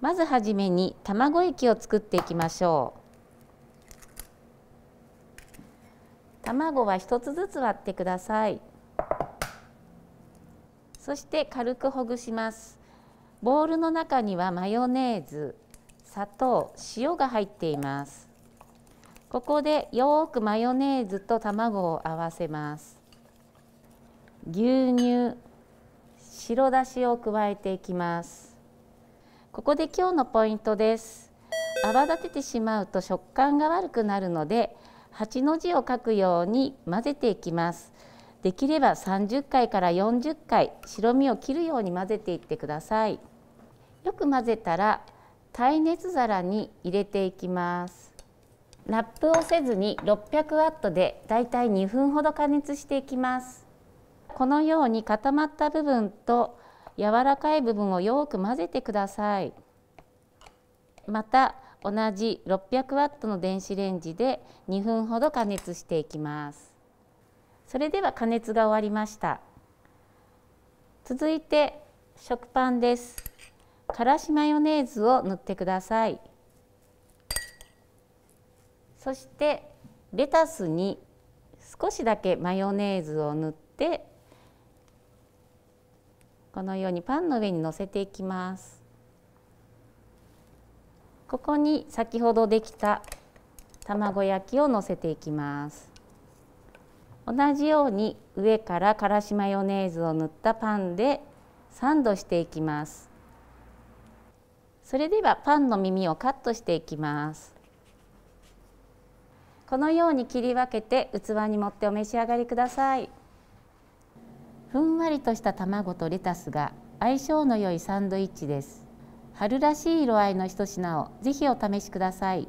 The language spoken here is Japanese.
まずはじめに卵液を作っていきましょう卵は一つずつ割ってくださいそして軽くほぐしますボウルの中にはマヨネーズ、砂糖、塩が入っていますここでよくマヨネーズと卵を合わせます牛乳、白だしを加えていきますここで今日のポイントです泡立ててしまうと食感が悪くなるので8の字を書くように混ぜていきますできれば30回から40回白身を切るように混ぜていってくださいよく混ぜたら耐熱皿に入れていきますラップをせずに600ワットでだいたい2分ほど加熱していきますこのように固まった部分と柔らかい部分をよく混ぜてくださいまた同じ6 0 0トの電子レンジで2分ほど加熱していきますそれでは加熱が終わりました続いて食パンですからしマヨネーズを塗ってくださいそしてレタスに少しだけマヨネーズを塗ってこのようにパンの上に乗せていきますここに先ほどできた卵焼きを乗せていきます同じように上からからしマヨネーズを塗ったパンでサンドしていきますそれではパンの耳をカットしていきますこのように切り分けて器に盛ってお召し上がりくださいふんわりとした卵とレタスが相性の良いサンドイッチです春らしい色合いの一品をぜひお試しください